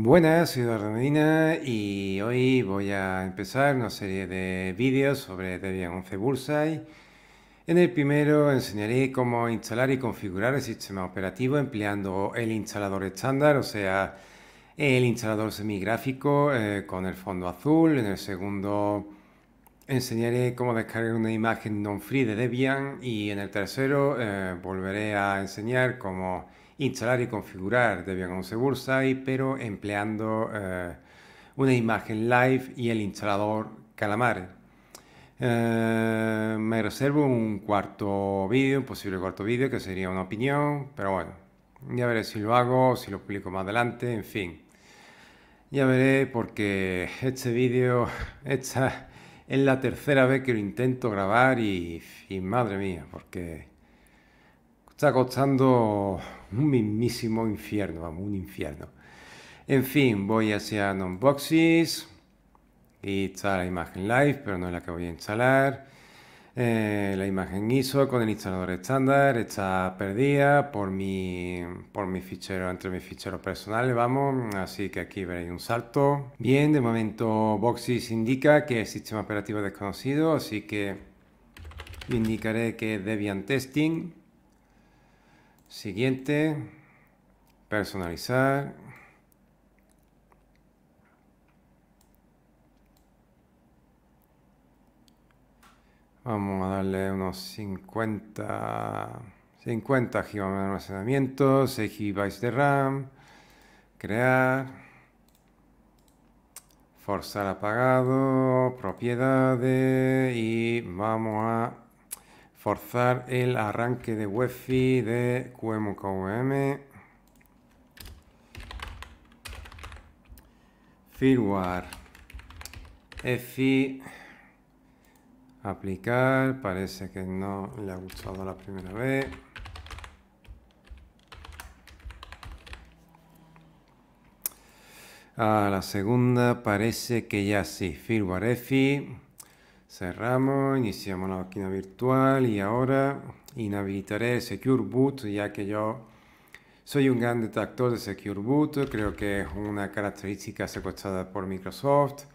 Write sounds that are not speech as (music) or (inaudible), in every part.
Buenas, soy Eduardo Medina y hoy voy a empezar una serie de vídeos sobre Debian 11 Bullseye. En el primero enseñaré cómo instalar y configurar el sistema operativo empleando el instalador estándar, o sea, el instalador semigráfico eh, con el fondo azul. En el segundo enseñaré cómo descargar una imagen non-free de Debian y en el tercero eh, volveré a enseñar cómo instalar y configurar Debian 11 Bullseye, pero empleando eh, una imagen live y el instalador Calamar. Eh, me reservo un cuarto vídeo, un posible cuarto vídeo, que sería una opinión, pero bueno, ya veré si lo hago, si lo publico más adelante, en fin. Ya veré porque este vídeo, (laughs) esta es la tercera vez que lo intento grabar y madre mía, porque está costando un mismísimo infierno, vamos, un infierno. En fin, voy hacia un y está la imagen live, pero no es la que voy a instalar. Eh, la imagen ISO con el instalador estándar está perdida por mi, por mi fichero, entre mis ficheros personales, vamos, así que aquí veréis un salto. Bien, de momento Boxis indica que es sistema operativo desconocido, así que indicaré que es Debian Testing. Siguiente, personalizar. Vamos a darle unos 50, 50 GB de almacenamiento, 6 GB de RAM, crear, forzar apagado, propiedades y vamos a forzar el arranque de Wi-Fi de QMKVM. Firmware. EFI. Aplicar. Parece que no le ha gustado la primera vez. A ah, la segunda parece que ya sí. Firmware EFI. Cerramos, iniciamos la máquina virtual y ahora inhabilitaré Secure Boot ya que yo soy un gran detractor de Secure Boot, creo que es una característica secuestrada por Microsoft.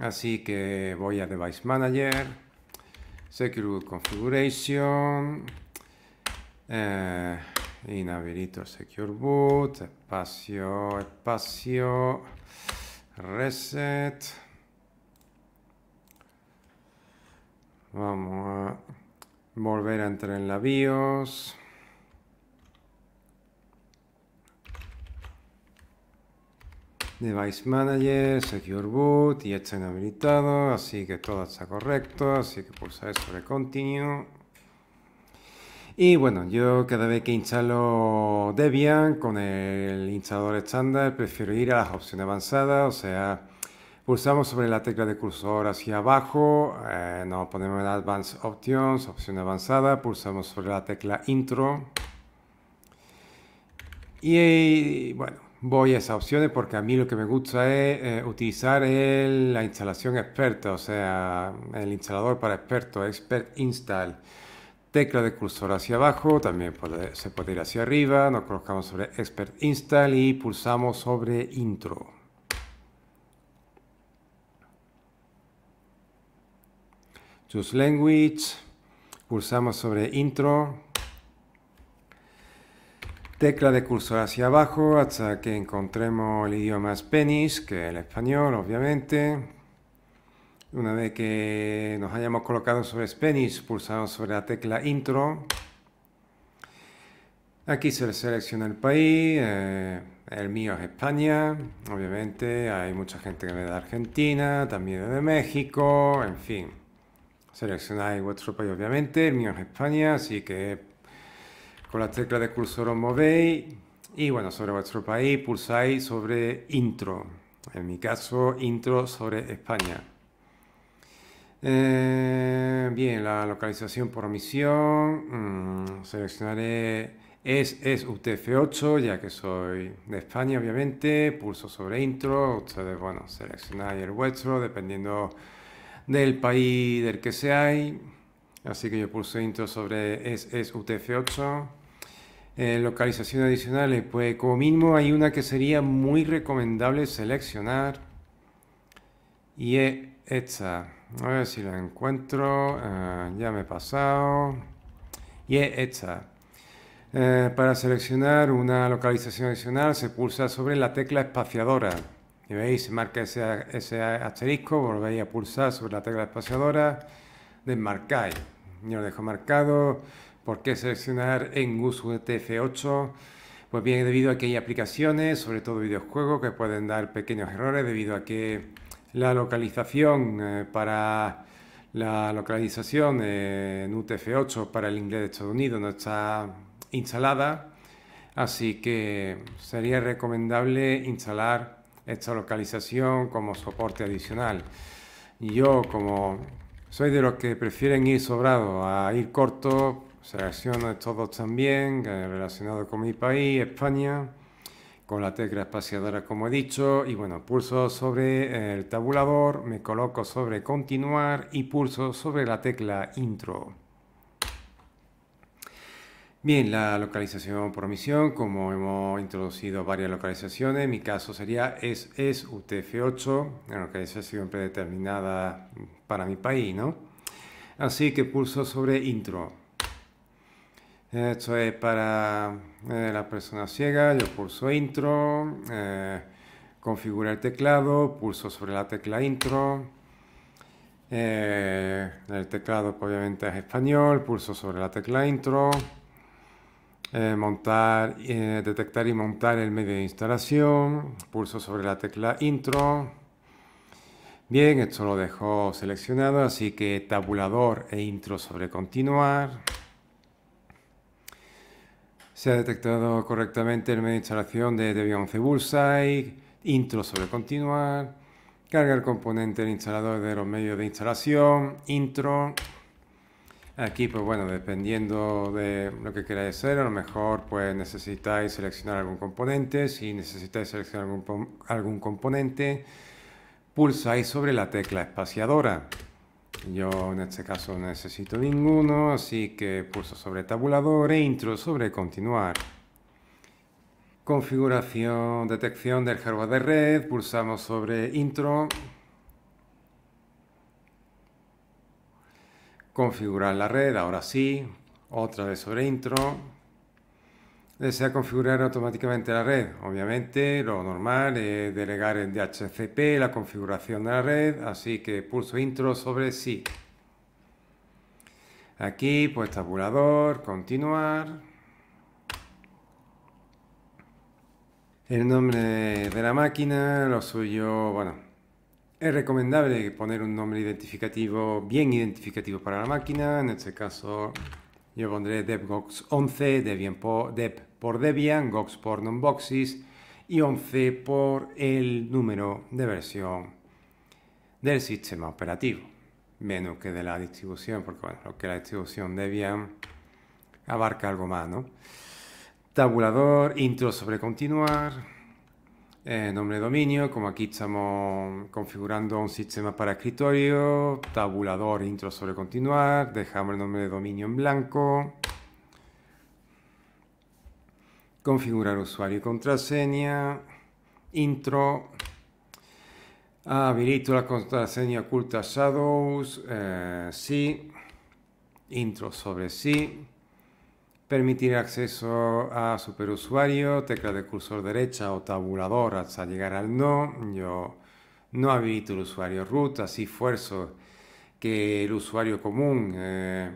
Así que voy a Device Manager, Secure Boot Configuration, eh, inhabilito Secure Boot, espacio, espacio, Reset. Vamos a volver a entrar en la BIOS. Device Manager, Secure Boot y está inhabilitado, así que todo está correcto, así que pulsar sobre Continue. Y bueno, yo cada vez que instalo Debian con el instalador estándar prefiero ir a las opciones avanzadas, o sea, Pulsamos sobre la tecla de cursor hacia abajo, eh, nos ponemos en Advanced Options, opción avanzada, pulsamos sobre la tecla Intro. Y bueno, voy a esas opciones porque a mí lo que me gusta es eh, utilizar la instalación experta, o sea, el instalador para experto, Expert Install. Tecla de cursor hacia abajo, también se puede ir hacia arriba, nos colocamos sobre Expert Install y pulsamos sobre Intro. Choose Language, pulsamos sobre Intro, tecla de cursor hacia abajo hasta que encontremos el idioma Spanish, que es el español, obviamente. Una vez que nos hayamos colocado sobre Spanish, pulsamos sobre la tecla Intro. Aquí se selecciona el país, eh, el mío es España, obviamente hay mucha gente que viene de Argentina, también de México, en fin. Seleccionáis vuestro país, obviamente, el mío es España, así que con la tecla de cursor os movéis y bueno, sobre vuestro país pulsáis sobre intro. En mi caso, intro sobre España. Eh, bien, la localización por omisión. Mm, seleccionaré es, es UTF8, ya que soy de España, obviamente. Pulso sobre intro. Ustedes, bueno, seleccionáis el vuestro dependiendo del país del que se hay. Así que yo pulso intro sobre es, es UTF-8. Eh, localizaciones adicionales, eh, pues como mínimo hay una que sería muy recomendable seleccionar y es esta. A ver si la encuentro. Ah, ya me he pasado. Y es esta. Eh, para seleccionar una localización adicional se pulsa sobre la tecla espaciadora. Y veis, marca ese, ese asterisco, volvéis a pulsar sobre la tecla espaciadora, desmarcáis. Yo lo dejo marcado. ¿Por qué seleccionar en uso TF8? Pues bien, debido a que hay aplicaciones, sobre todo videojuegos, que pueden dar pequeños errores debido a que la localización eh, para la localización eh, en UTF8 para el inglés de Estados Unidos no está instalada, así que sería recomendable instalar esta localización como soporte adicional. Yo como soy de los que prefieren ir sobrado a ir corto, selecciono estos dos también, eh, relacionados con mi país, España, con la tecla espaciadora como he dicho, y bueno, pulso sobre el tabulador, me coloco sobre continuar y pulso sobre la tecla intro. Bien, la localización por misión, como hemos introducido varias localizaciones, mi caso sería es, UTF-8, la localización predeterminada para mi país, ¿no? Así que pulso sobre intro. Esto es para eh, la persona ciega, yo pulso intro, eh, configura el teclado, pulso sobre la tecla intro, eh, el teclado obviamente es español, pulso sobre la tecla intro, eh, montar, eh, detectar y montar el medio de instalación, pulso sobre la tecla intro. Bien, esto lo dejo seleccionado, así que tabulador e intro sobre continuar. Se ha detectado correctamente el medio de instalación de Debian 11 Bullseye, intro sobre continuar, carga el componente del instalador de los medios de instalación, intro, Aquí, pues bueno, dependiendo de lo que queráis hacer, a lo mejor pues necesitáis seleccionar algún componente. Si necesitáis seleccionar algún, algún componente, pulsáis sobre la tecla espaciadora. Yo en este caso no necesito ninguno, así que pulso sobre tabulador e intro sobre continuar. Configuración, detección del hardware de red, pulsamos sobre intro. configurar la red, ahora sí, otra vez sobre intro. Desea configurar automáticamente la red. Obviamente lo normal es delegar en DHCP la configuración de la red, así que pulso intro sobre sí. Aquí pues tabulador, continuar. El nombre de la máquina, lo suyo, bueno, es recomendable poner un nombre identificativo, bien identificativo para la máquina. En este caso, yo pondré DevGox11, Debian por, por Debian, Gox por Nonboxes y 11 por el número de versión del sistema operativo. Menos que de la distribución, porque lo que la distribución Debian abarca algo más, ¿no? Tabulador, intro sobre continuar. Eh, nombre de dominio, como aquí estamos configurando un sistema para escritorio, tabulador, intro sobre continuar, dejamos el nombre de dominio en blanco, configurar usuario y contraseña, intro, habilito la contraseña oculta shadows, eh, sí, intro sobre sí, permitir acceso a superusuario, tecla de cursor derecha o tabulador hasta llegar al no. Yo no habilito el usuario root, así esfuerzo que el usuario común eh,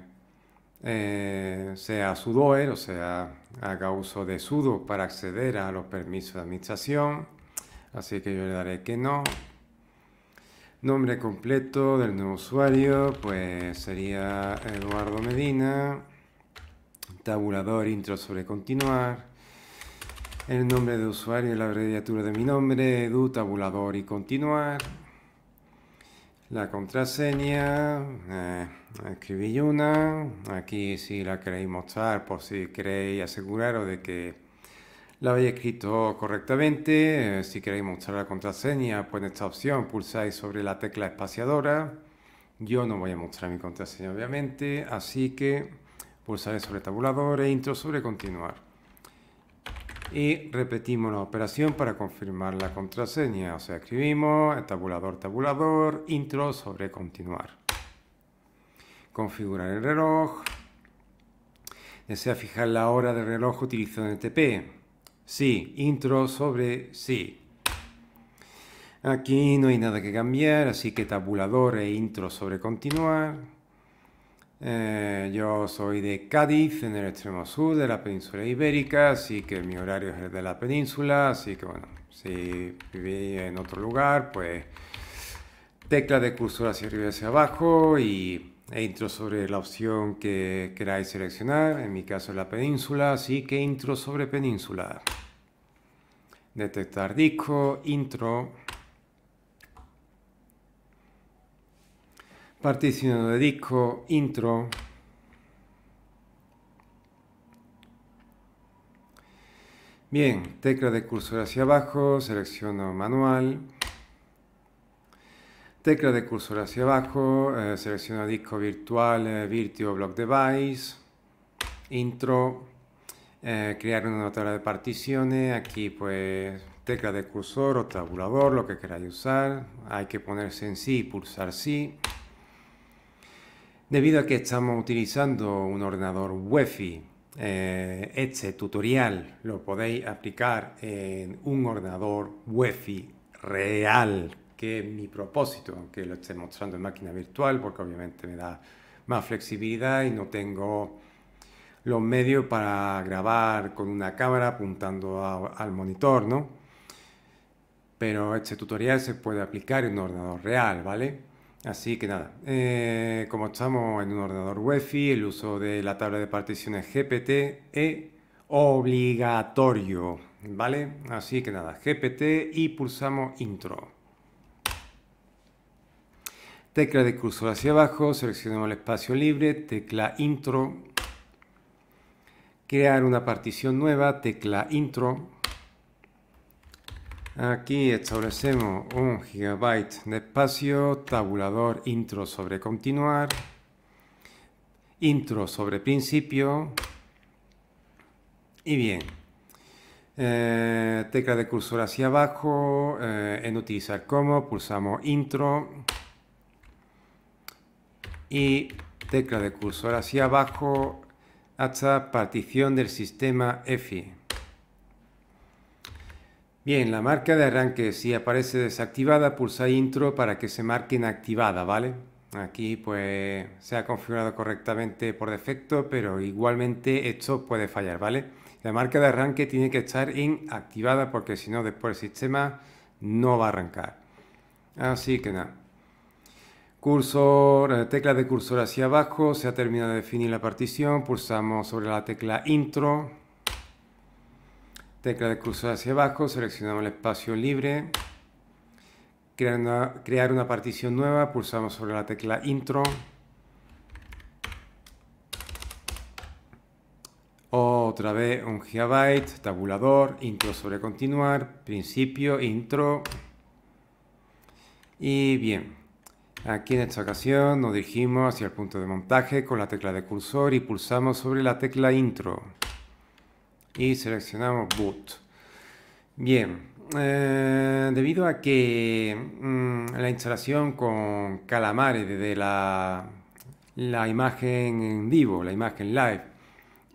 eh, sea sudoer, o sea, haga uso de sudo para acceder a los permisos de administración. Así que yo le daré que no. Nombre completo del nuevo usuario, pues sería Eduardo Medina tabulador intro sobre continuar, el nombre de usuario y la abreviatura de mi nombre, edu, tabulador y continuar, la contraseña, eh, escribí una, aquí si la queréis mostrar por si queréis aseguraros de que la habéis escrito correctamente, eh, si queréis mostrar la contraseña, pues esta opción pulsáis sobre la tecla espaciadora, yo no voy a mostrar mi contraseña obviamente, así que pulsaré sobre tabulador e intro sobre continuar. Y repetimos la operación para confirmar la contraseña, o sea, escribimos tabulador, tabulador, intro sobre continuar. Configurar el reloj. Desea fijar la hora del reloj utilizando el TP. Sí, intro sobre sí. Aquí no hay nada que cambiar, así que tabulador e intro sobre continuar. Eh, yo soy de Cádiz, en el extremo sur de la península ibérica, así que mi horario es el de la península, así que bueno, si viví en otro lugar, pues tecla de cursor hacia arriba y hacia abajo y e intro sobre la opción que queráis seleccionar, en mi caso es la península, así que intro sobre península. Detectar disco, intro, Partición de disco, intro. Bien, tecla de cursor hacia abajo, selecciono manual. Tecla de cursor hacia abajo, eh, selecciono disco virtual, eh, Virtual Block Device. Intro. Eh, crear una tabla de particiones, aquí pues tecla de cursor o tabulador, lo que queráis usar, hay que ponerse en sí y pulsar sí. Debido a que estamos utilizando un ordenador Wifi, eh, este tutorial lo podéis aplicar en un ordenador Wi-Fi real, que es mi propósito, aunque lo esté mostrando en máquina virtual, porque obviamente me da más flexibilidad y no tengo los medios para grabar con una cámara apuntando al monitor, ¿no? Pero este tutorial se puede aplicar en un ordenador real, ¿vale? Así que nada, eh, como estamos en un ordenador Wifi, el uso de la tabla de particiones GPT es obligatorio, ¿vale? Así que nada, GPT y pulsamos Intro. Tecla de cursor hacia abajo, seleccionamos el espacio libre, tecla Intro, crear una partición nueva, tecla Intro, Aquí establecemos un gigabyte de espacio, tabulador intro sobre continuar, intro sobre principio y bien. Eh, tecla de cursor hacia abajo, eh, en utilizar como, pulsamos intro y tecla de cursor hacia abajo hasta partición del sistema EFI. Bien, la marca de arranque, si aparece desactivada, pulsa intro para que se marque inactivada, ¿vale? Aquí pues se ha configurado correctamente por defecto, pero igualmente esto puede fallar, ¿vale? La marca de arranque tiene que estar inactivada porque si no después el sistema no va a arrancar. Así que nada. Cursor, eh, tecla de cursor hacia abajo, se ha terminado de definir la partición, pulsamos sobre la tecla intro, tecla de cursor hacia abajo, seleccionamos el espacio libre, crear una, crear una partición nueva, pulsamos sobre la tecla intro otra vez un gigabyte, tabulador, intro sobre continuar, principio, intro. Y bien, aquí en esta ocasión nos dirigimos hacia el punto de montaje con la tecla de cursor y pulsamos sobre la tecla intro y seleccionamos boot. Bien, eh, debido a que mm, la instalación con calamares desde la, la imagen en vivo, la imagen live,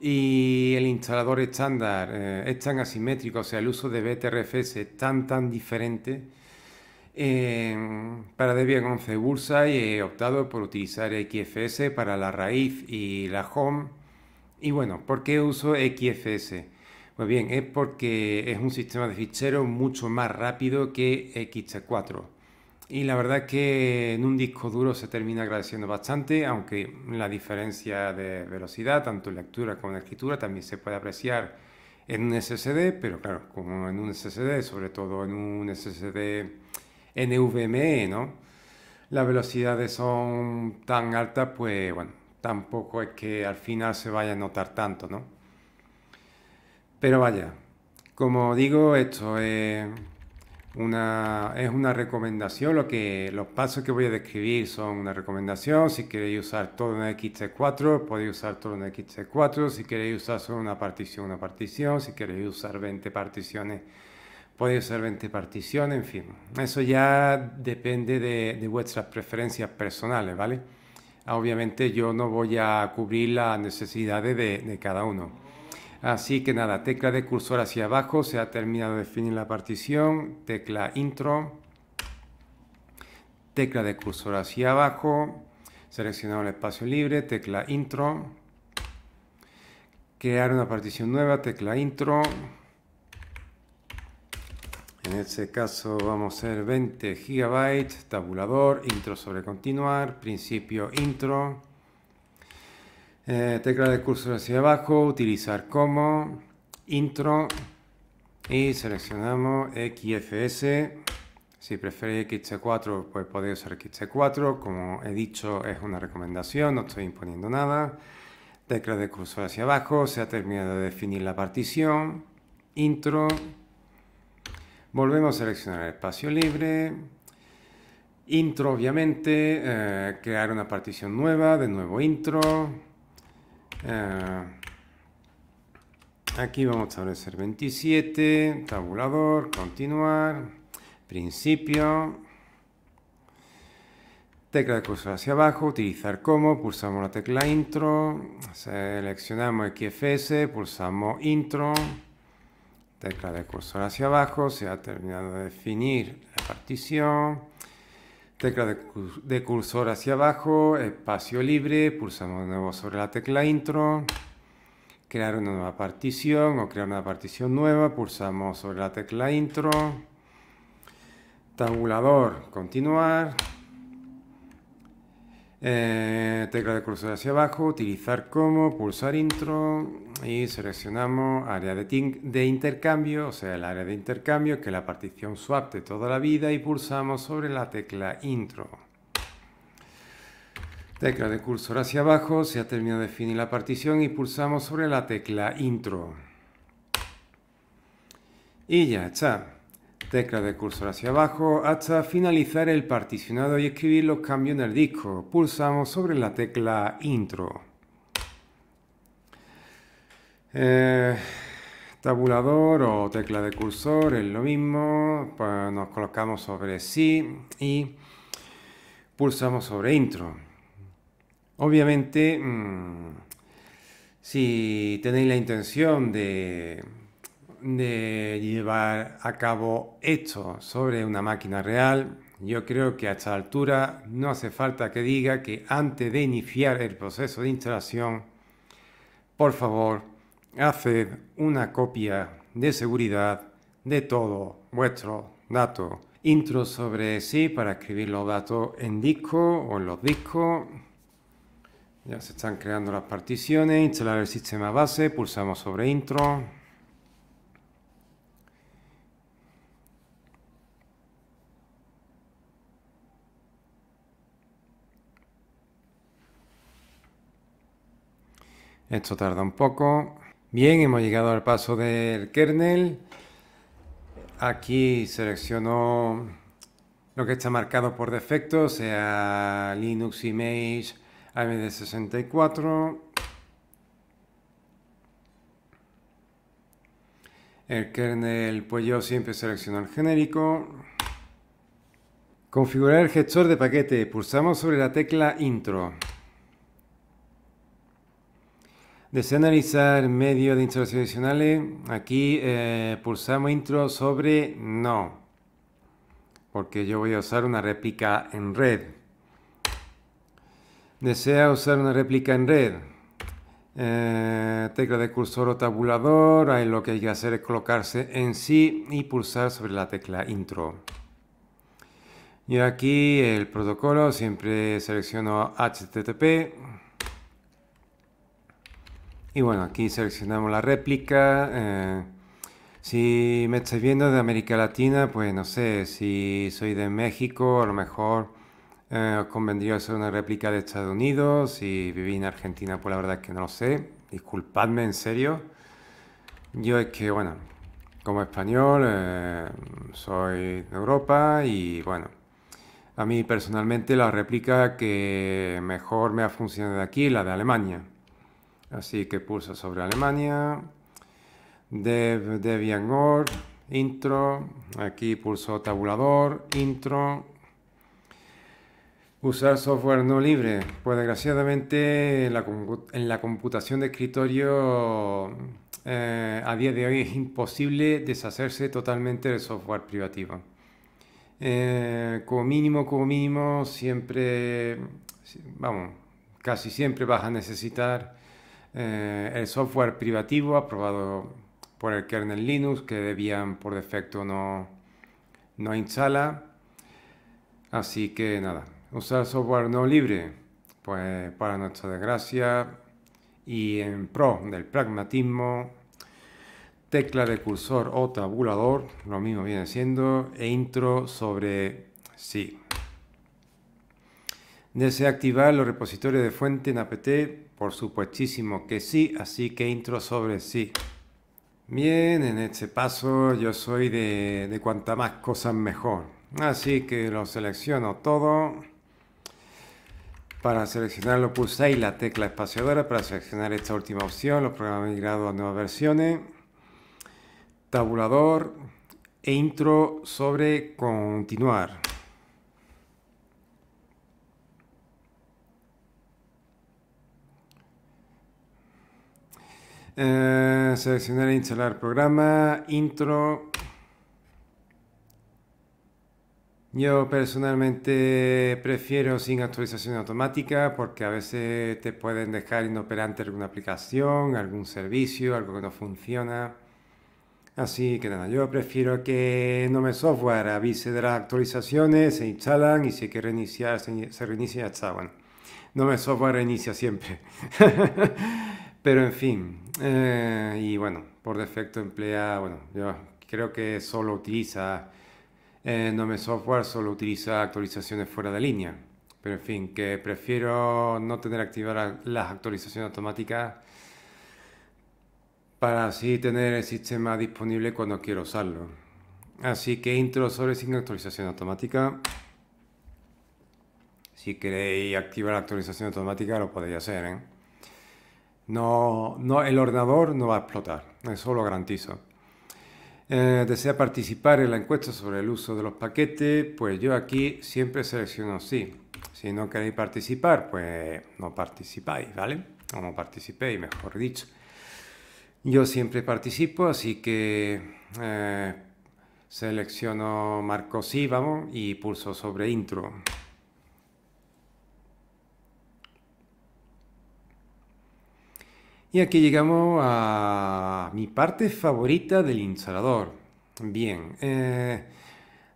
y el instalador estándar eh, es tan asimétrico, o sea, el uso de BTRFS es tan, tan diferente. Eh, para Debian 11 Bullseye he optado por utilizar XFS para la raíz y la home y bueno, ¿por qué uso XFS? Pues bien, es porque es un sistema de fichero mucho más rápido que x 4 Y la verdad es que en un disco duro se termina agradeciendo bastante, aunque la diferencia de velocidad, tanto en lectura como en escritura, también se puede apreciar en un SSD, pero claro, como en un SSD, sobre todo en un SSD NVMe, ¿no? Las velocidades son tan altas, pues bueno, tampoco es que al final se vaya a notar tanto, ¿no? Pero vaya, como digo, esto es una, es una recomendación, lo que, los pasos que voy a describir son una recomendación, si queréis usar todo en x 4 podéis usar todo en x 4 si queréis usar solo una partición, una partición, si queréis usar 20 particiones, podéis usar 20 particiones, en fin, eso ya depende de vuestras preferencias personales, ¿vale? Ah, obviamente yo no voy a cubrir las necesidades de, cada uno. Así que nada, tecla de cursor hacia abajo, se ha terminado de definir la partición, tecla intro, tecla de cursor hacia abajo, seleccionado el espacio libre, tecla intro, crear una partición nueva, tecla intro, en este caso vamos a hacer 20 GB, tabulador, intro sobre continuar, principio intro, eh, tecla de cursor hacia abajo, utilizar como, intro y seleccionamos XFS. Si preferís xc 4 pues podéis usar xc 4 como he dicho es una recomendación, no estoy imponiendo nada. Tecla de cursor hacia abajo, se ha terminado de definir la partición, intro Volvemos a seleccionar espacio libre. Intro, obviamente. Eh, crear una partición nueva. De nuevo intro. Eh, aquí vamos a establecer 27. Tabulador. Continuar. Principio. Tecla de cursor hacia abajo. Utilizar como. Pulsamos la tecla intro. Seleccionamos XFS. Pulsamos intro tecla de cursor hacia abajo, se ha terminado de definir la partición, tecla de, cursor hacia abajo, espacio libre, pulsamos de nuevo sobre la tecla intro, crear una nueva partición o crear una partición nueva, pulsamos sobre la tecla intro, tabulador, continuar, eh, tecla de cursor hacia abajo, utilizar como, pulsar intro y seleccionamos área de, intercambio, o sea, el área de intercambio que la partición swap toda la vida y pulsamos sobre la tecla intro. Tecla de cursor hacia abajo, se ha terminado de definir la partición y pulsamos sobre la tecla intro. Y ya está. Tecla de cursor hacia abajo hasta finalizar el particionado y escribir los cambios en el disco. Pulsamos sobre la tecla Intro. Eh, tabulador o tecla de cursor es lo mismo. Pues, nos colocamos sobre sí y pulsamos sobre Intro. Obviamente, mm, si tenéis la intención de de llevar a cabo esto sobre una máquina real, yo creo que a esta altura no hace falta que diga que antes de iniciar el proceso de instalación, por favor, haced una copia de seguridad de todo vuestro dato. Intro sobre sí para escribir los datos en disco o en los discos. Ya se están creando las particiones. Instalar el sistema base. Pulsamos sobre intro. Esto tarda un poco. Bien, hemos llegado al paso del kernel. Aquí selecciono lo que está marcado por defecto, sea Linux Image AMD64. El kernel, pues yo siempre selecciono el genérico. Configurar el gestor de paquete. Pulsamos sobre la tecla Intro. Desea analizar medio de instalación adicionales. Eh, aquí eh, pulsamos intro sobre no. Porque yo voy a usar una réplica en red. Desea usar una réplica en red. Eh, tecla de cursor o tabulador. Ahí lo que hay que hacer es colocarse en sí y pulsar sobre la tecla intro. Y aquí el protocolo. Siempre selecciono HTTP. Y bueno, aquí seleccionamos la réplica. Eh, si me estáis viendo de América Latina, pues no sé, si soy de México, a lo mejor os eh, convendría hacer una réplica de Estados Unidos. Si viví en Argentina, pues la verdad es que no lo sé. Disculpadme, en serio. Yo es que, bueno, como español, eh, soy de Europa y bueno, a mí personalmente la réplica que mejor me ha funcionado de aquí, la de Alemania. Así que pulso sobre Alemania. Dev, Debian intro. Aquí pulso tabulador, intro. Usar software no libre. Pues desgraciadamente en la, computación de escritorio eh, a día de hoy es imposible deshacerse totalmente del software privativo. Eh, como mínimo, como mínimo, siempre, vamos, casi siempre vas a necesitar eh, el software privativo aprobado por el kernel Linux que debían por defecto no, no instala. Así que nada, usar software no libre, pues para nuestra desgracia y en pro del pragmatismo, tecla de cursor o tabulador, lo mismo viene siendo, e intro sobre sí. ¿Desea activar los repositorios de fuente en apt? Por supuestísimo que sí, así que intro sobre sí. Bien, en este paso yo soy de, de cuanta más cosas mejor. Así que lo selecciono todo. Para seleccionarlo y la tecla espaciadora para seleccionar esta última opción, los programas migrados a nuevas versiones, tabulador e intro sobre continuar. Eh, seleccionar e instalar programa, intro. Yo personalmente prefiero sin actualización automática porque a veces te pueden dejar inoperante alguna aplicación, algún servicio, algo que no funciona. Así que nada, yo prefiero que no me Software avise de las actualizaciones, se instalan y si hay que reiniciar, se, reinicia y ya está. Bueno, me Software reinicia siempre. (laughs) Pero en fin, eh, y bueno, por defecto emplea, bueno, yo creo que solo utiliza eh, Nome Software, solo utiliza actualizaciones fuera de línea. Pero en fin, que prefiero no tener activadas las actualizaciones automáticas para así tener el sistema disponible cuando quiero usarlo. Así que intro sobre sin actualización automática. Si queréis activar la actualización automática lo podéis hacer, ¿eh? No, no, el ordenador no va a explotar, eso lo garantizo. Eh, desea participar en la encuesta sobre el uso de los paquetes, pues yo aquí siempre selecciono sí. Si no queréis participar, pues no participáis, ¿vale? como no participéis, mejor dicho. Yo siempre participo, así que eh, selecciono marco sí, vamos, y pulso sobre intro. Y aquí llegamos a mi parte favorita del instalador. Bien, eh,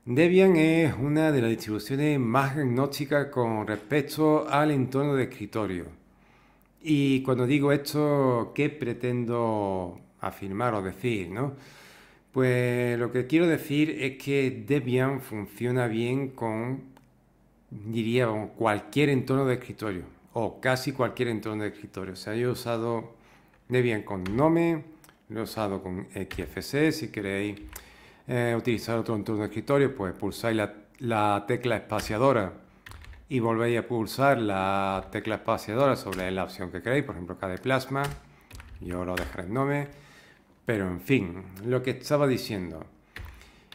Debian es una de las distribuciones más agnósticas con respecto al entorno de escritorio. Y cuando digo esto, ¿qué pretendo afirmar o decir? ¿no? Pues lo que quiero decir es que Debian funciona bien con, diría, cualquier entorno de escritorio o casi cualquier entorno de escritorio. O sea, yo he usado Debian con Nome, lo he usado con XFC. Si queréis eh, utilizar otro entorno de escritorio, pues pulsáis la, tecla espaciadora y volvéis a pulsar la tecla espaciadora sobre la opción que queréis, por ejemplo, K de Plasma. Yo lo dejaré en Nome, Pero en fin, lo que estaba diciendo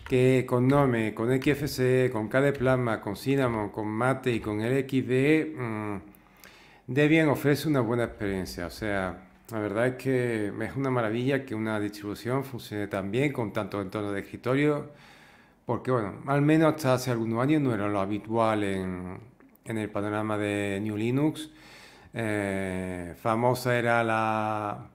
que con Nome, con XFC con KD Plasma, con Cinnamon, con Mate y con el XDE, mm, Debian ofrece una buena experiencia. O sea, la verdad es que es una maravilla que una distribución funcione tan bien con tanto entorno de escritorio, porque bueno, al menos hasta hace algunos años no era lo habitual en, el panorama de New Linux. Eh, famosa era la,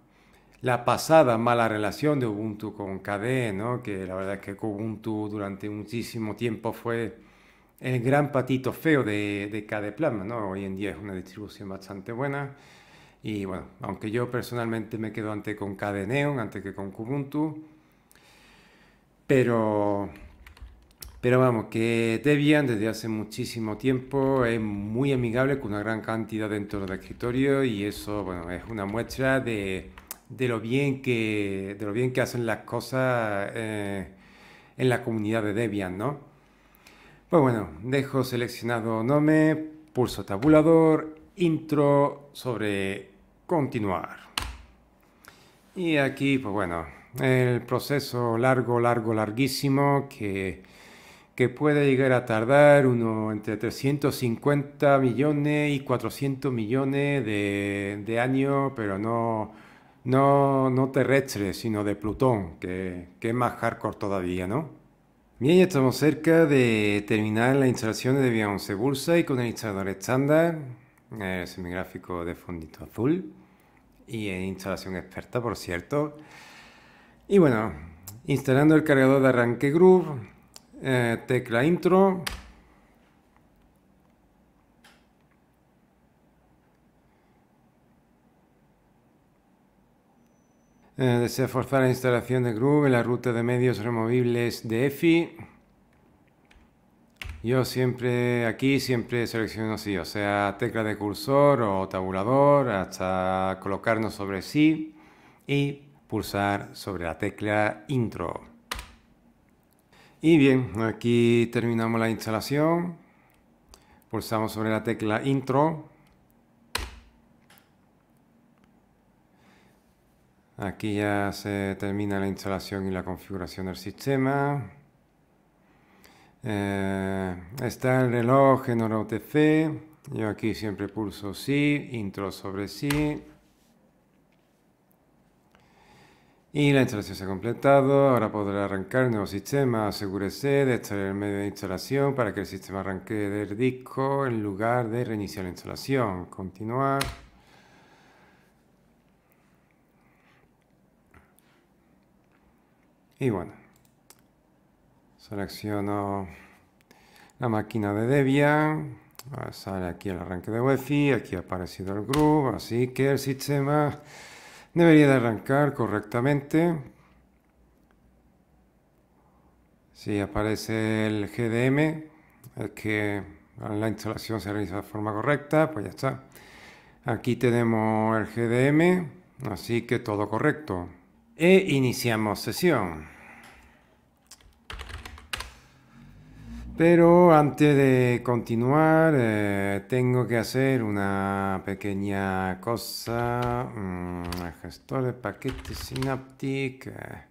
pasada mala relación de Ubuntu con KDE, ¿no? que la verdad es que Ubuntu durante muchísimo tiempo fue el gran patito feo de, de KDE Plasma. ¿no? Hoy en día es una distribución bastante buena y bueno, aunque yo personalmente me quedo antes con KDE antes que con Kubuntu, pero, pero vamos, que Debian desde hace muchísimo tiempo es muy amigable con una gran cantidad dentro del escritorio y eso, bueno, es una muestra de, lo, bien que, de lo bien que hacen las cosas eh, en la comunidad de Debian, ¿no? Pues bueno, dejo seleccionado nombre, pulso tabulador, intro sobre continuar. Y aquí, pues bueno, el proceso largo, largo, larguísimo que, que puede llegar a tardar uno entre 350 millones y 400 millones de, de años, pero no, no, no terrestre, sino de Plutón, que, que es más hardcore todavía, ¿no? Bien, estamos cerca de terminar las instalaciones de Vía 11 Bursa y con el instalador estándar eh, semigráfico de fondito azul y en instalación experta, por cierto. Y bueno, instalando el cargador de arranque Groove, eh, tecla intro. Eh, desea forzar la instalación de Groove en la ruta de medios removibles de EFI. Yo siempre aquí, siempre selecciono sí, o sea, tecla de cursor o tabulador hasta colocarnos sobre sí y pulsar sobre la tecla intro. Y bien, aquí terminamos la instalación. Pulsamos sobre la tecla intro. Aquí ya se termina la instalación y la configuración del sistema. Eh, está el reloj en hora UTC. Yo aquí siempre pulso sí, intro sobre sí. Y la instalación se ha completado. Ahora podrá arrancar el nuevo sistema. Asegúrese de estar en el medio de instalación para que el sistema arranque del disco en lugar de reiniciar la instalación. Continuar. Y bueno. Selecciono la máquina de Debian. sale aquí el arranque de Wi-Fi. Aquí ha aparecido el Groove. Así que el sistema debería de arrancar correctamente. Si aparece el GDM, es que la instalación se realiza de forma correcta, pues ya está. Aquí tenemos el GDM, así que todo correcto. E iniciamos sesión. Pero antes de continuar, eh, tengo que hacer una pequeña cosa. Mm, gestor de paquetes Synaptic. Eh,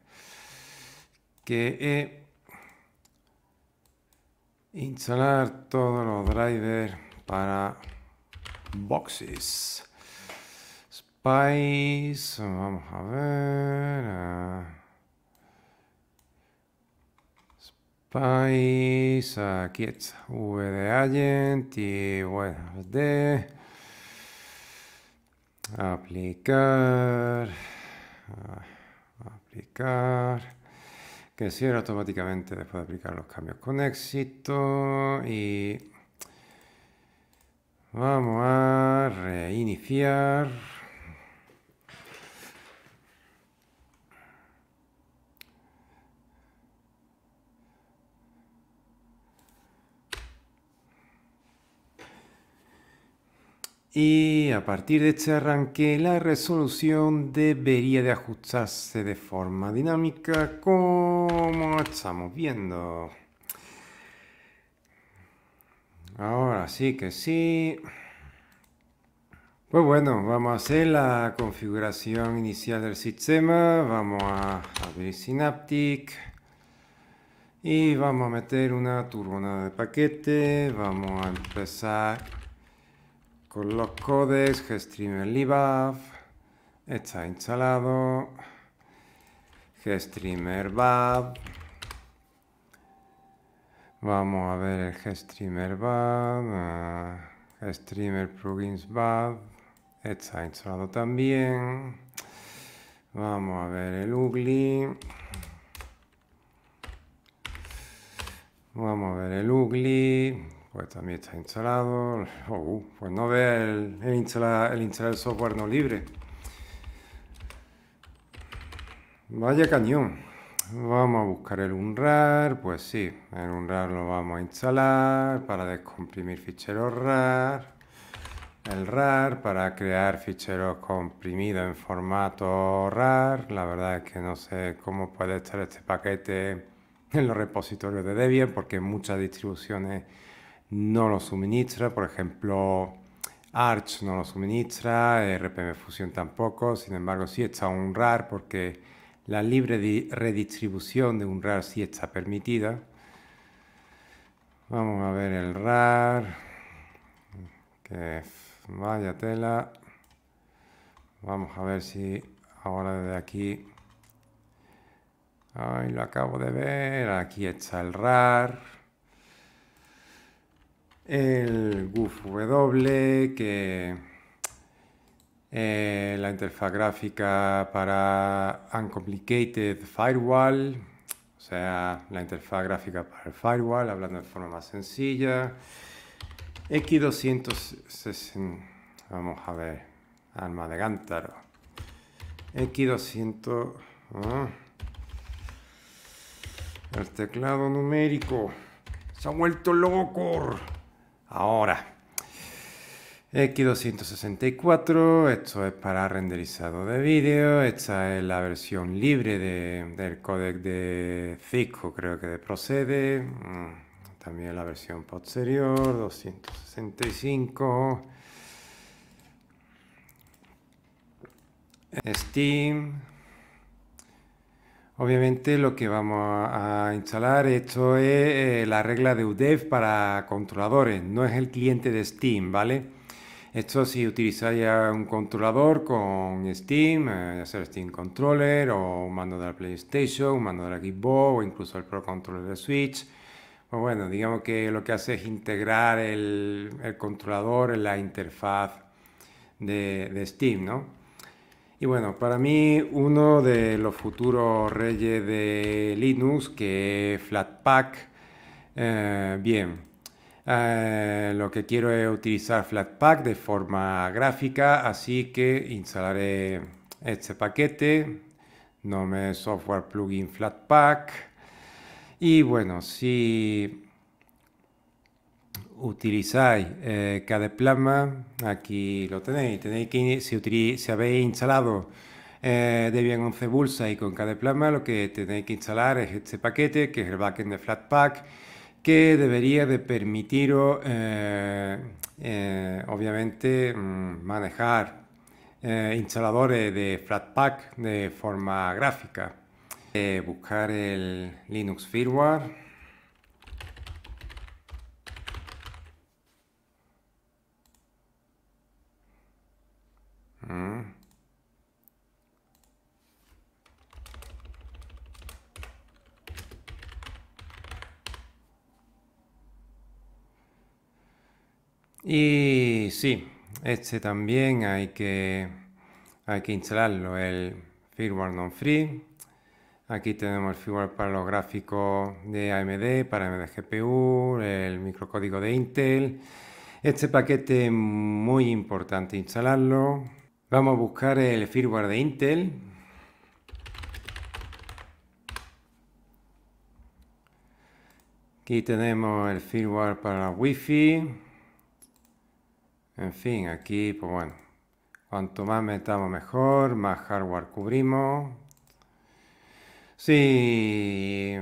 que es instalar todos los drivers para boxes. Spice, vamos a ver. Eh. aquí está, V de agent y buenas de aplicar, ah, aplicar, que cierra automáticamente después de aplicar los cambios con éxito y vamos a reiniciar. y a partir de este arranque la resolución debería de ajustarse de forma dinámica como estamos viendo. Ahora sí que sí. Pues bueno, vamos a hacer la configuración inicial del sistema. Vamos a abrir Synaptic. Y vamos a meter una turbona de paquete. Vamos a empezar con los codes, GStreamer Libav está instalado, GStreamer BAP, vamos a ver el GStreamer ah, Streamer GStreamer Plugins Bad está instalado también, vamos a ver el Ugly, vamos a ver el Ugly, pues también está instalado. Oh, uh, pues no ve el, instalar, el instalar el software no libre. Vaya cañón. Vamos a buscar el Unrar, pues sí, el Unrar lo vamos a instalar para descomprimir ficheros RAR, el RAR para crear ficheros comprimidos en formato RAR. La verdad es que no sé cómo puede estar este paquete en los repositorios de Debian porque muchas distribuciones no lo suministra, por ejemplo, Arch no lo suministra, RPM Fusion tampoco, sin embargo sí está un RAR porque la libre redistribución de un RAR sí está permitida. Vamos a ver el RAR, que vaya tela. Vamos a ver si ahora desde aquí... Ay, lo acabo de ver, aquí está el RAR el GUF W, que eh, la interfaz gráfica para Uncomplicated Firewall, o sea, la interfaz gráfica para el firewall, hablando de forma más sencilla. X260, vamos a ver, alma de gántaro X200, ¿eh? el teclado numérico, se ha vuelto loco. Ahora, X264, esto es para renderizado de vídeo, esta es la versión libre del codec de Cisco, creo que de procede, mm, también la versión posterior, 265, Steam, Obviamente lo que vamos a instalar, esto es eh, la regla de UDEV para controladores, no es el cliente de Steam, ¿vale? Esto si utilizáis un controlador con Steam, eh, ya sea Steam Controller o un mando de la PlayStation, un mando de la Xbox o incluso el Pro Controller de Switch, pues bueno, digamos que lo que hace es integrar el, controlador en la interfaz de Steam, ¿no? Y bueno, para mí uno de los futuros reyes de Linux, que es Flatpak, eh, bien, eh, lo que quiero es utilizar Flatpak de forma gráfica, así que instalaré este paquete, nombre software plugin Flatpak. Y bueno, si utilizáis eh, plasma aquí lo tenéis, tenéis si, habéis instalado eh, Debian 11 Bulsa y con plasma lo que tenéis que instalar es este paquete, que es el backend de Flatpak, que debería de permitiros, eh, eh, obviamente, mm, manejar instaladores de Flatpak de forma gráfica. buscar el Linux Firmware Mm. Y sí, este también hay que, hay que instalarlo, el firmware non-free. Aquí tenemos el firmware para los gráficos de AMD, para AMD GPU, el microcódigo de Intel. Este paquete muy importante instalarlo. Vamos a buscar el firmware de Intel. Aquí tenemos el firmware para Wi-Fi. En fin, aquí, pues bueno, cuanto más metamos mejor, más hardware cubrimos. Si,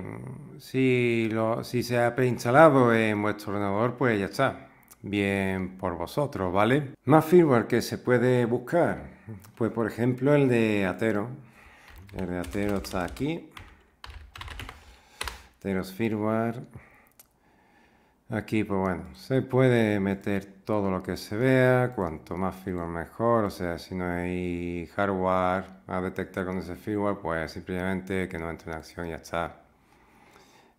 si se ha preinstalado en vuestro ordenador, pues ya está bien por vosotros, ¿vale? Más firmware que se puede buscar, pues por ejemplo el de Atero. El de Atero está aquí. Ateros firmware. Aquí, pues bueno, se puede meter todo lo que se vea, cuanto más firmware mejor, o sea, si no hay hardware a detectar con ese firmware, pues simplemente que no entre en acción y ya está.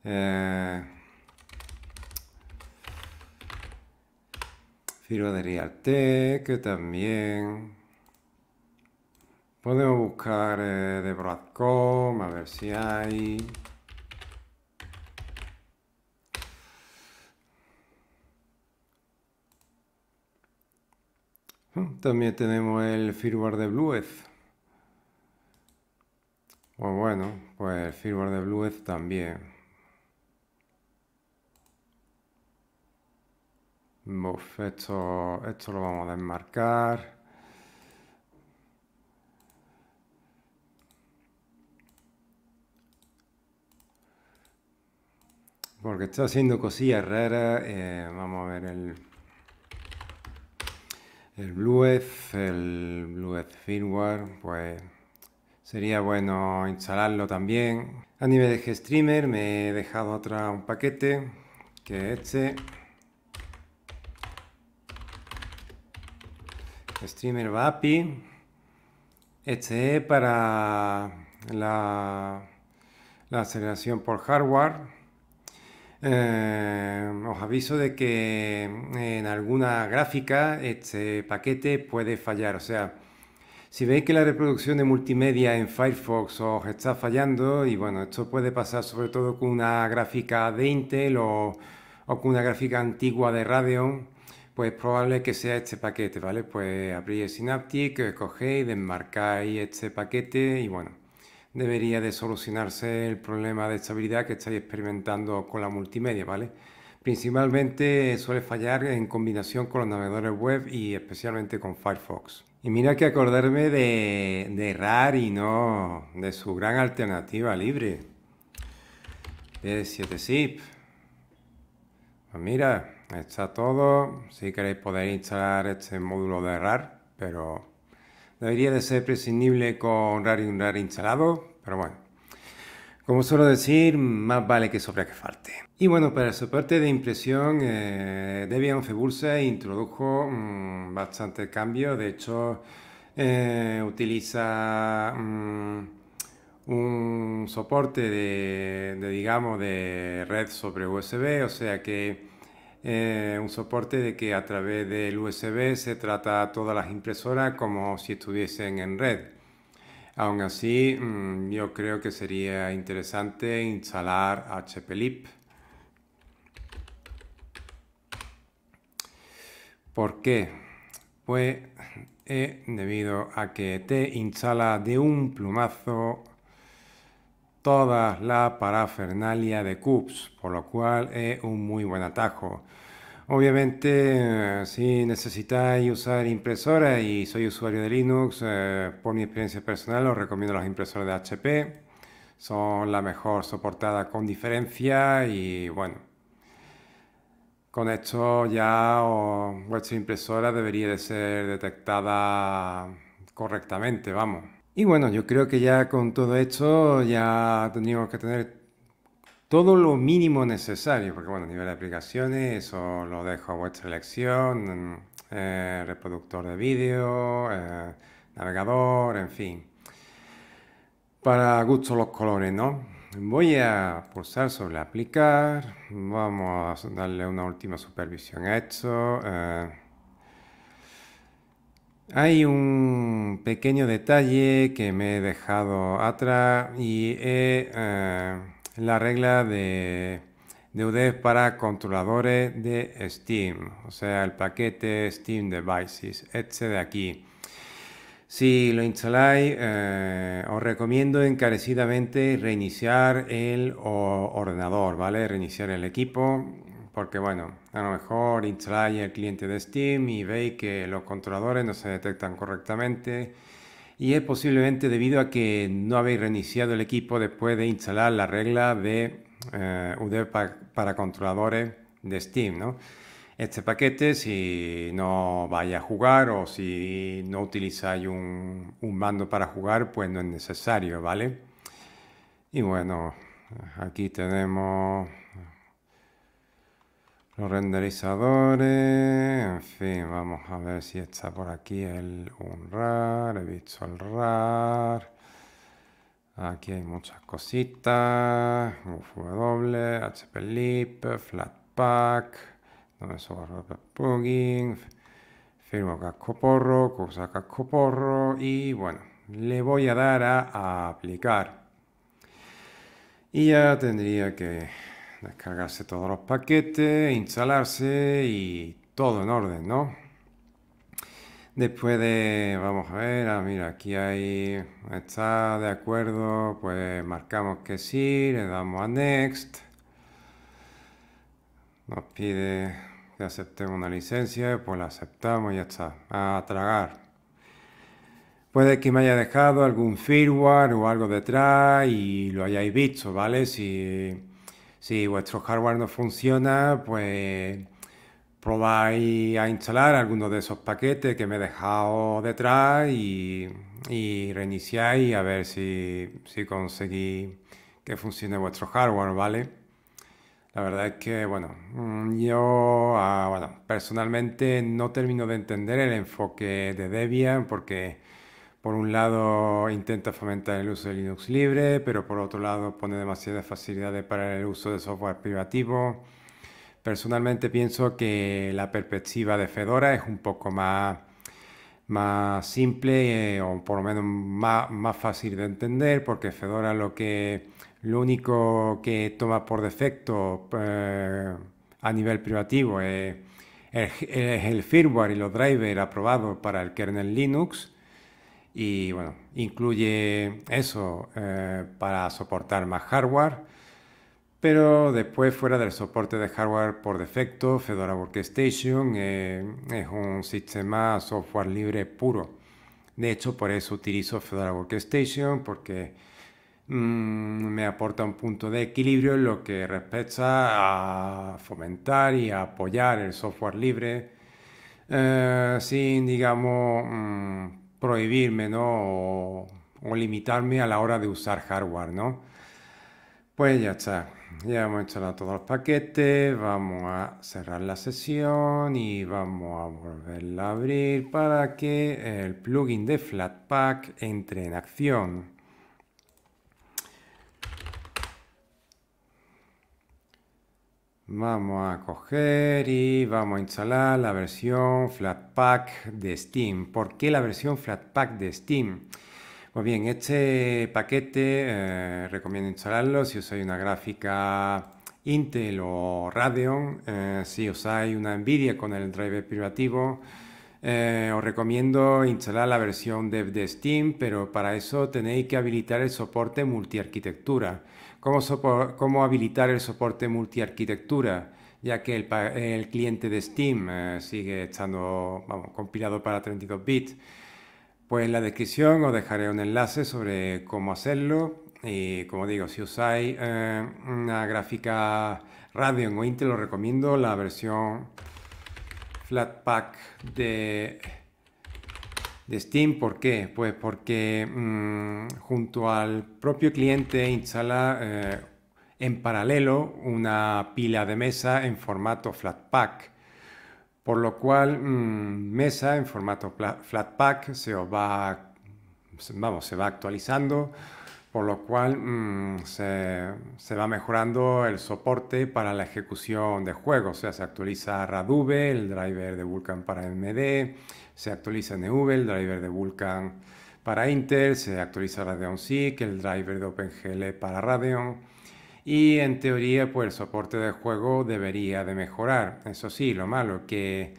Eh, Filo de Realtek, que también. Podemos buscar eh, de Broadcom, a ver si hay. Hmm, también tenemos el firmware de Bluez. Pues bueno, pues el firmware de Bluez también. esto, esto lo vamos a desmarcar. Porque está haciendo cosillas raras. Eh, vamos a ver el, el Blueth, el Bluez firmware, pues sería bueno instalarlo también. A nivel de streamer me he dejado otra, un paquete, que es este. Streamer VAPI. Este es para la, aceleración por hardware. Eh, os aviso de que en alguna gráfica este paquete puede fallar. O sea, si veis que la reproducción de multimedia en Firefox os está fallando, y bueno, esto puede pasar sobre todo con una gráfica de Intel o, o con una gráfica antigua de Radeon, pues probable que sea este paquete, ¿vale? Pues abrí Synaptic, cogéis, desmarcáis este paquete y bueno, debería de solucionarse el problema de estabilidad que estáis experimentando con la multimedia, ¿vale? Principalmente suele fallar en combinación con los navegadores web y especialmente con Firefox. Y mira que acordarme de, de RAR y no de su gran alternativa libre, de 7-zip. Pues mira, está todo. Si queréis poder instalar este módulo de RAR, pero debería de ser prescindible con RAR y un RAR instalado, pero bueno. Como suelo decir, más vale que sobra que falte. Y bueno, para el eh, mm, eh, mm, soporte de impresión, Debian 11 introdujo bastante cambio. De hecho, utiliza un soporte de, digamos, de red sobre USB, o sea que eh, un soporte de que a través del USB se trata a todas las impresoras como si estuviesen en red. Aún así, mm, yo creo que sería interesante instalar HPLIP. ¿Por qué? Pues eh, debido a que te instala de un plumazo toda la parafernalia de CUPS, por lo cual es un muy buen atajo. Obviamente, eh, si necesitáis usar impresoras y soy usuario de Linux, eh, por mi experiencia personal os recomiendo las impresoras de HP. Son la mejor soportada con diferencia y bueno, con esto ya vuestra impresora debería de ser detectada correctamente, vamos. Y bueno, yo creo que ya con todo esto ya tenemos que tener todo lo mínimo necesario, porque bueno, a nivel de aplicaciones, eso lo dejo a vuestra elección, mm, eh, reproductor de vídeo, eh, navegador, en fin. Para gusto los colores, ¿no? Voy a pulsar sobre aplicar, vamos a darle una última supervisión a esto. Eh, hay un pequeño detalle que me he dejado atrás y es eh, la regla de, de UDEF para controladores de Steam, o sea, el paquete Steam Devices, este de aquí. Si lo instaláis, eh, os recomiendo encarecidamente reiniciar el ordenador, ¿vale? Reiniciar el equipo, porque bueno, a lo mejor instaláis el cliente de Steam y veis que los controladores no se detectan correctamente y es posiblemente debido a que no habéis reiniciado el equipo después de instalar la regla de eh, para controladores de Steam, ¿no? Este paquete, si no vaya a jugar o si no utilizáis un, un mando para jugar, pues no es necesario, ¿vale? Y bueno, aquí tenemos los renderizadores, en fin, vamos a ver si está por aquí el unrar, he visto el rar, aquí hay muchas cositas, UFW, HPLIP, Flatpak, donde sobra plugin, firmo casco porro, cosa casco porro y bueno, le voy a dar a aplicar y ya tendría que descargarse todos los paquetes, instalarse y todo en orden, ¿no? Después de, vamos a ver, a ah, mira, aquí hay, está de acuerdo, pues marcamos que sí, le damos a Next. Nos pide que aceptemos una licencia, pues la aceptamos y ya está, a tragar. Puede que me haya dejado algún firmware o algo detrás y lo hayáis visto, ¿vale? Si si vuestro hardware no funciona, pues probáis a instalar alguno de esos paquetes que me he dejado detrás y, y reiniciáis a ver si, si conseguís que funcione vuestro hardware, ¿vale? La verdad es que, bueno, mm, yo ah, bueno, personalmente no termino de entender el enfoque de Debian porque por un lado intenta fomentar el uso de Linux libre, pero por otro lado pone demasiadas facilidades para el uso de software privativo. Personalmente pienso que la perspectiva de Fedora es un poco más, más simple eh, o por lo menos más, más, fácil de entender porque Fedora lo, que, lo único que toma por defecto eh, a nivel privativo es, es el firmware y los drivers aprobados para el kernel Linux y bueno, incluye eso eh, para soportar más hardware, pero después fuera del soporte de hardware por defecto, Fedora Workstation eh, es un sistema software libre puro. De hecho, por eso utilizo Fedora Workstation, porque mm, me aporta un punto de equilibrio en lo que respecta a fomentar y apoyar el software libre, eh, sin, digamos, mm, prohibirme, ¿no? O, limitarme a la hora de usar hardware, ¿no? Pues ya está. Ya hemos hecho todos los paquetes. Vamos a cerrar la sesión y vamos a volverla a abrir para que el plugin de Flatpak entre en acción. Vamos a coger y vamos a instalar la versión Flatpak de Steam. ¿Por qué la versión Flatpak de Steam? Pues bien, este paquete eh, recomiendo instalarlo si hay una gráfica Intel o Radeon, eh, si os hay una Nvidia con el driver privativo. Eh, os recomiendo instalar la versión dev de Steam, pero para eso tenéis que habilitar el soporte multiarquitectura cómo, habilitar el soporte multiarquitectura, ya que el, cliente de Steam eh, sigue estando compilado para 32 bits. Pues en la descripción os dejaré un enlace sobre cómo hacerlo y como digo, si usáis eh, una gráfica Radeon o Intel lo recomiendo la versión Flatpak de de Steam. ¿Por qué? Pues porque mm, junto al propio cliente instala eh, en paralelo una pila de mesa en formato Flatpak, por lo cual mm, mesa en formato Flatpak se va, se va actualizando por lo cual mm, se, va mejorando el soporte para la ejecución de juegos, o sea, se actualiza Radube, el driver de Vulkan para MD se actualiza NV, el driver de Vulkan para Intel, se actualiza Radeon SIG, el driver de OpenGL para Radeon y en teoría pues el soporte de juego debería de mejorar. Eso sí, lo malo que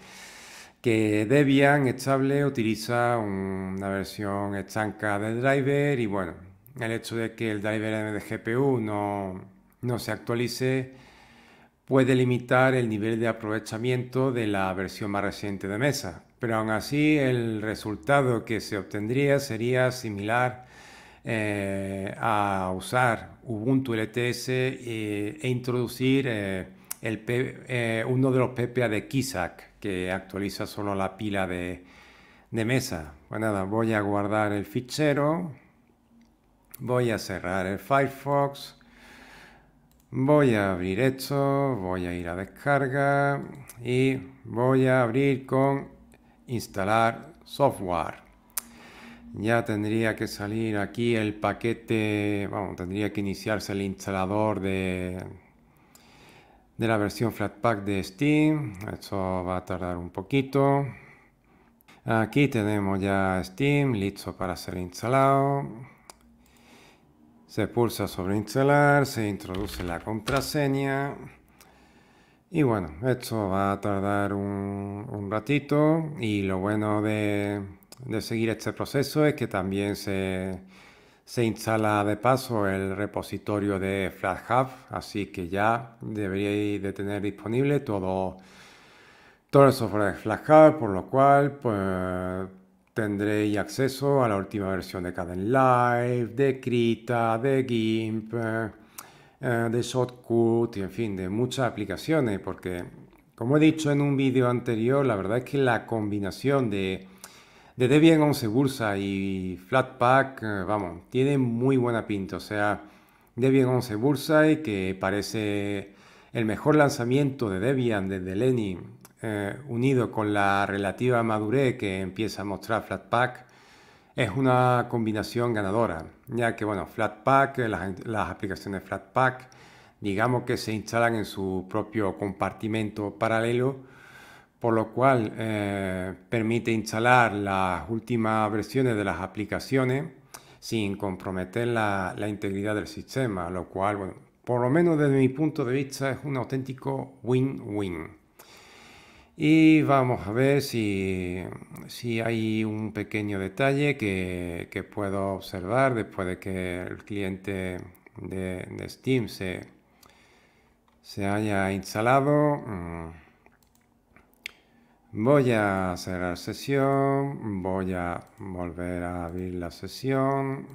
que Debian estable utiliza una versión estanca del driver y bueno, el hecho de que el driver de GPU no, no se actualice puede limitar el nivel de aprovechamiento de la versión más reciente de mesa, pero aún así el resultado que se obtendría sería similar eh, a usar Ubuntu LTS eh, e, introducir eh, uno de los PPA de Kisak que actualiza solo la pila de, de mesa. Bueno pues nada, voy a guardar el fichero, voy a cerrar el Firefox Voy a abrir esto, voy a ir a descarga y voy a abrir con instalar software. Ya tendría que salir aquí el paquete, tendría que iniciarse el instalador de, de la versión Flatpak de Steam. Esto va a tardar un poquito. Aquí tenemos ya Steam listo para ser instalado. Se pulsa sobre instalar, se introduce la contraseña. Y bueno, esto va a tardar un, ratito y lo bueno de, seguir este proceso es que también se, se instala de paso el repositorio de hub así que ya deberíais de tener disponible todo, todo el software de FlatHub, por lo cual pues Tendréis acceso a la última versión de Caden Live, de Krita, de GIMP, eh, eh, de Shotcut y en fin, de muchas aplicaciones, porque como he dicho en un vídeo anterior, la verdad es que la combinación de, Debian 11 Bursa y Flatpak, eh, vamos, tiene muy buena pinta, o sea, Debian 11 Bursa y que parece el mejor lanzamiento de Debian desde Lenin eh, unido con la relativa madurez que empieza a mostrar Flatpak, es una combinación ganadora, ya que bueno, Flatpak, las, aplicaciones Flatpak, digamos que se instalan en su propio compartimento paralelo, por lo cual eh, permite instalar las últimas versiones de las aplicaciones sin comprometer la, la integridad del sistema, lo cual, bueno, por lo menos desde mi punto de vista, es un auténtico win-win. Y vamos a ver si, hay un pequeño detalle que, puedo observar después de que el cliente de, Steam se, se, haya instalado. Mm. Voy a cerrar sesión, voy a volver a abrir la sesión.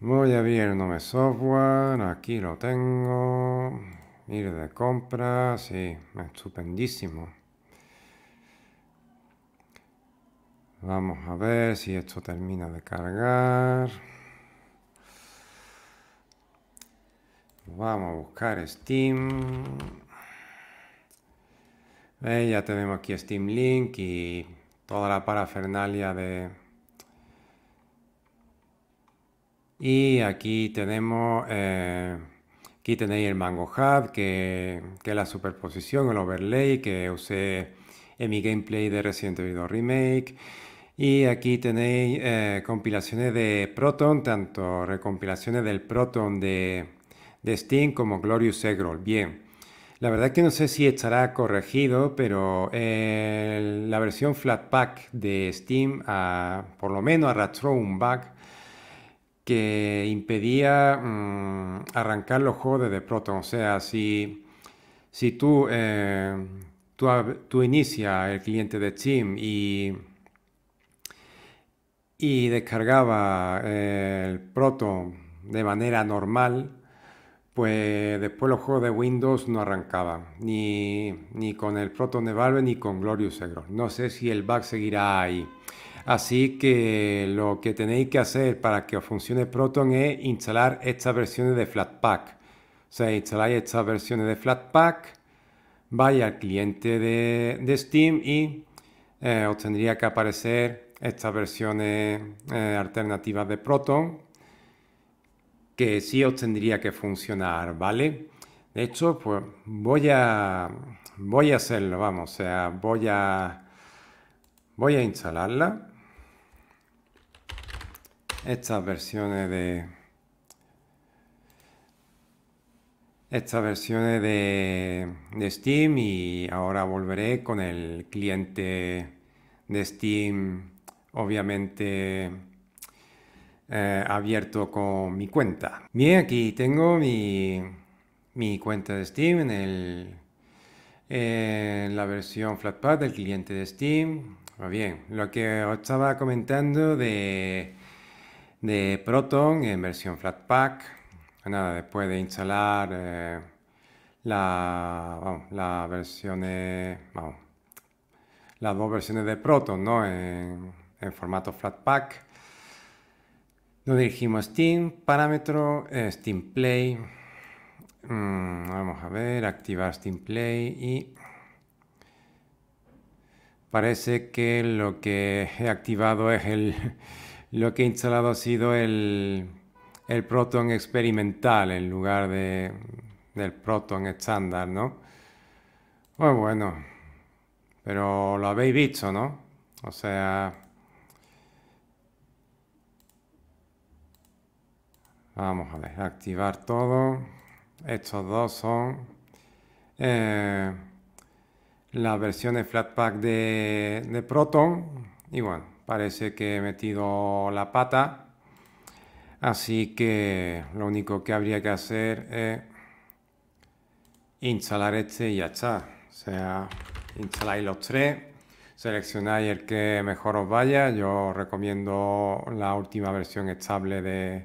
Voy a abrir el software, aquí lo tengo. Ir de compras, sí, estupendísimo. Vamos a ver si esto termina de cargar. Vamos a buscar Steam. Eh, ya tenemos aquí Steam Link y toda la parafernalia de Y aquí tenemos, eh, aquí tenéis el Mango Hub, que, es la superposición, el overlay que usé en mi gameplay de Reciente Video Remake. Y aquí tenéis eh, compilaciones de Proton, tanto recompilaciones del Proton de, Steam como Glorious Eggroll. Bien, la verdad que no sé si estará corregido, pero eh, la versión Flatpak de Steam ah, por lo menos arrastró un bug que impedía mm, arrancar los juegos de Proton. O sea, si, si tú, eh, tú, tú inicias el cliente de Steam y, y descargaba eh, el Proton de manera normal, pues después los juegos de Windows no arrancaban, ni, ni con el Proton de Valve ni con Glorious Egro. No sé si el bug seguirá ahí. Así que lo que tenéis que hacer para que os funcione Proton es instalar estas versiones de Flatpak. O sea, instaláis estas versiones de Flatpak, vaya al cliente de, Steam y eh, os tendría que aparecer estas versiones eh, alternativas de Proton que sí os tendría que funcionar, ¿vale? De hecho, pues voy a, voy a hacerlo, vamos, o sea, voy voy a instalarla estas versiones de estas versiones de, de, Steam y ahora volveré con el cliente de Steam obviamente eh, abierto con mi cuenta. Bien, aquí tengo mi, mi cuenta de Steam en, el, en la versión Flatpak del cliente de Steam. Pues bien, lo que os estaba comentando de de Proton en versión Flatpak. Pues nada, después de instalar eh, la, eh, las dos versiones de Proton en, formato Flatpak, nos dirigimos a Steam, parámetro, eh, Steam Play. Mm, vamos a ver, activar Steam Play y parece que lo que he activado es el lo que he instalado ha sido el, Proton experimental en lugar de, del Proton estándar, ¿no? Pues bueno, pero lo habéis visto, ¿no? O sea... Vamos a ver, activar todo. Estos dos son eh, las versiones Flatpak de, de Proton. Y bueno, parece que he metido la pata. Así que lo único que habría que hacer es instalar este y ya está. O sea, instaláis los tres, seleccionáis el que mejor os vaya. Yo recomiendo la última versión estable de,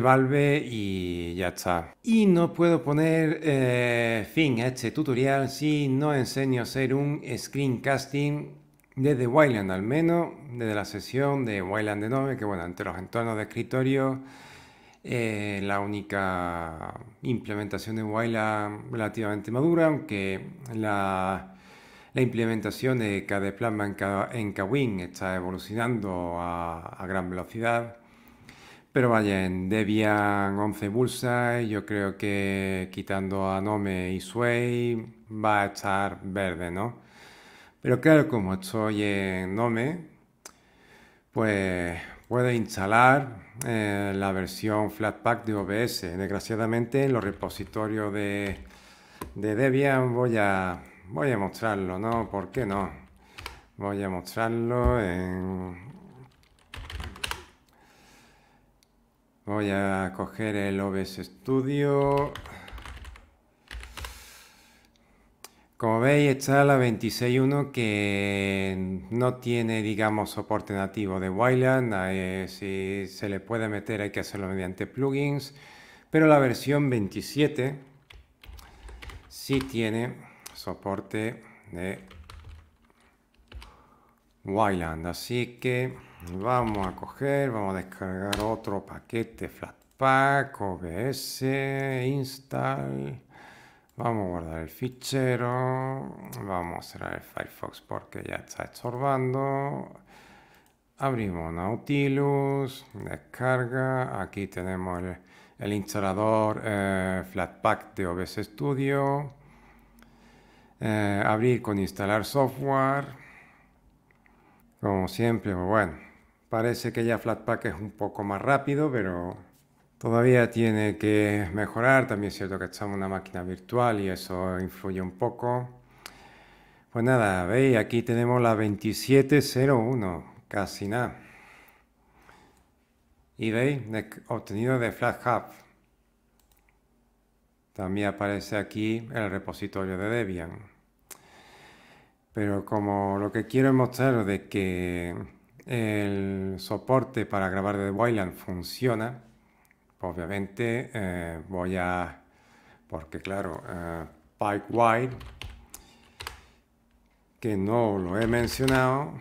Valve y ya está. Y no puedo poner eh, fin a este tutorial si no enseño a hacer un screencasting desde Wayland al menos, desde la sesión de Wayland de Nome, que bueno, entre los entornos de escritorio, eh, la única implementación de Wayland relativamente madura, aunque la, implementación de KDE en, en Kwin está evolucionando a, gran velocidad. Pero vaya, en Debian 11 Bullseye, yo creo que quitando a Nome y Sway va a estar verde, ¿no? Pero claro, como estoy en Nome, pues puedo instalar eh, la versión Flatpak de OBS. Desgraciadamente en los repositorios de, Debian voy a, voy a mostrarlo, ¿no? ¿Por qué no? Voy a mostrarlo en... Voy a coger el OBS Studio Como veis, está la 26.1 que no tiene, digamos, soporte nativo de Wayland. Eh, si se le puede meter hay que hacerlo mediante plugins. Pero la versión 27 sí tiene soporte de Wayland. Así que vamos a coger, vamos a descargar otro paquete Flatpak, OBS, install Vamos a guardar el fichero, vamos a cerrar el Firefox porque ya está estorbando. Abrimos Nautilus, descarga, aquí tenemos el, instalador eh, Flatpak de OBS Studio. Eh, abrir con instalar software. Como siempre, pues bueno, parece que ya Flatpak es un poco más rápido, pero Todavía tiene que mejorar, también es cierto que estamos en una máquina virtual y eso influye un poco. Pues nada, veis, aquí tenemos la 2701, casi nada. Y veis, obtenido de FlatHub. También aparece aquí el repositorio de Debian. Pero como lo que quiero es mostraros de que el soporte para grabar de Wayland funciona, obviamente eh, voy a, porque claro, eh, PipeWire que no lo he mencionado,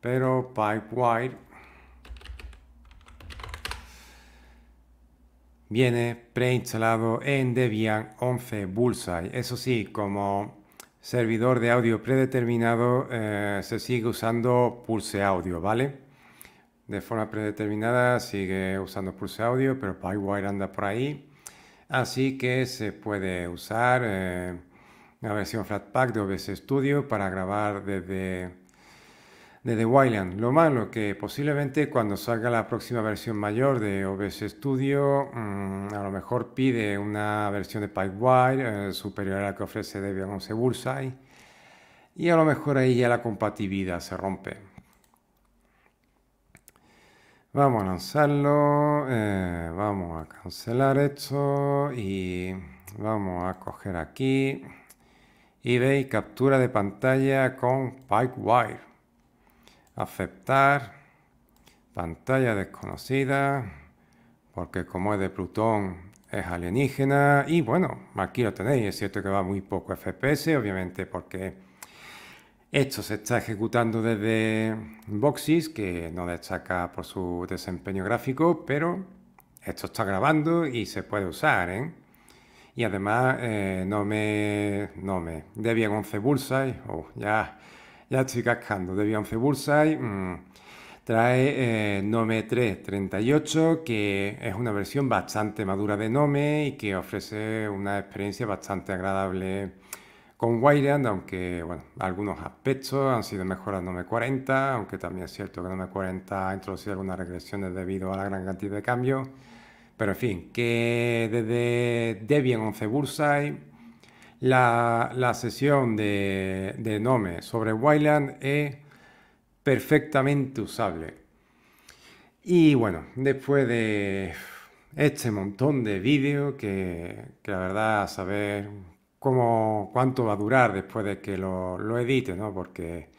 pero PipeWire viene preinstalado en Debian 11 Bullseye. Eso sí, como servidor de audio predeterminado eh, se sigue usando Pulse Audio, ¿vale? de forma predeterminada sigue usando Pulse Audio, pero PyWire anda por ahí. Así que se puede usar eh, la versión Flatpak de OBS Studio para grabar desde, desde Wayland. Lo malo que posiblemente cuando salga la próxima versión mayor de OBS Studio, mm, a lo mejor pide una versión de Pipewire eh, superior a la que ofrece Debian 11 Bullseye. Y a lo mejor ahí ya la compatibilidad se rompe. Vamos a lanzarlo, eh, vamos a cancelar esto y vamos a coger aquí Y veis, captura de pantalla con PipeWire. Aceptar, pantalla desconocida, porque como es de Plutón es alienígena y bueno, aquí lo tenéis, es cierto que va muy poco FPS, obviamente porque esto se está ejecutando desde Boxis, que no destaca por su desempeño gráfico, pero esto está grabando y se puede usar, ¿eh? Y además eh, no me... no me... Debian 11 Bullseye, oh, ya, ya estoy cascando, Debian 11 Bullseye... Mm, trae eh, Nome 338, que es una versión bastante madura de Nome y que ofrece una experiencia bastante agradable con Wayland, aunque bueno, algunos aspectos han sido mejoras en me 40, aunque también es cierto que no 40 ha introducido algunas regresiones debido a la gran cantidad de cambios. Pero en fin, que desde Debian 11 Bullseye, la, sesión de, Nome sobre Wayland es perfectamente usable. Y bueno, después de este montón de vídeos, que, que la verdad saber como cuánto va a durar después de que lo, lo edite, ¿no? Porque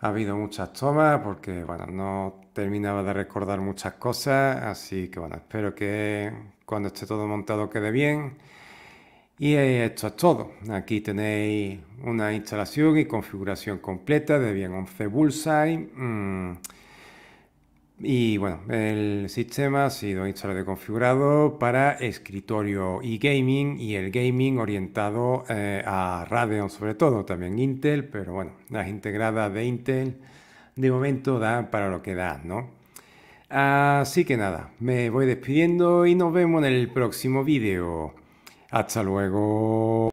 ha habido muchas tomas, porque, bueno, no terminaba de recordar muchas cosas, así que, bueno, espero que cuando esté todo montado quede bien. Y esto es todo. Aquí tenéis una instalación y configuración completa de bien 11 Bullseye. Mm, y bueno, el sistema ha sido instalado y configurado para escritorio y gaming y el gaming orientado eh, a Radeon sobre todo, también Intel, pero bueno, las integradas de Intel de momento dan para lo que dan, ¿no? Así que nada, me voy despidiendo y nos vemos en el próximo vídeo. Hasta luego.